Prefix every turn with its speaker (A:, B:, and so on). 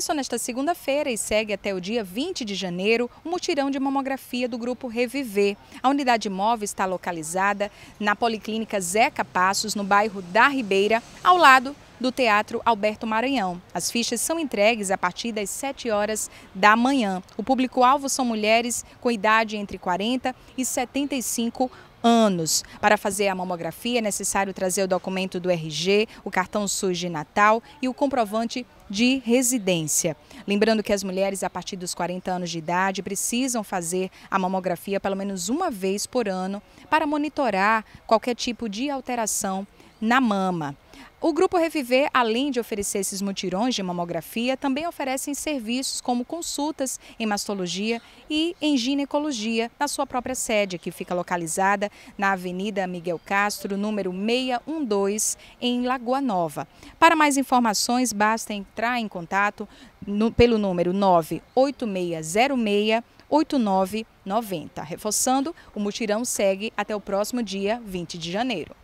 A: Começou nesta segunda-feira e segue até o dia 20 de janeiro o um mutirão de mamografia do grupo Reviver. A unidade móvel está localizada na Policlínica Zeca Passos, no bairro da Ribeira, ao lado do Teatro Alberto Maranhão. As fichas são entregues a partir das 7 horas da manhã. O público-alvo são mulheres com idade entre 40 e 75 anos. Para fazer a mamografia é necessário trazer o documento do RG, o cartão SUS de Natal e o comprovante de residência. Lembrando que as mulheres a partir dos 40 anos de idade precisam fazer a mamografia pelo menos uma vez por ano para monitorar qualquer tipo de alteração na mama. O Grupo Reviver, além de oferecer esses mutirões de mamografia, também oferecem serviços como consultas em mastologia e em ginecologia na sua própria sede, que fica localizada na Avenida Miguel Castro, número 612, em Lagoa Nova. Para mais informações, basta entrar em contato no, pelo número 98606 8990. Reforçando, o mutirão segue até o próximo dia 20 de janeiro.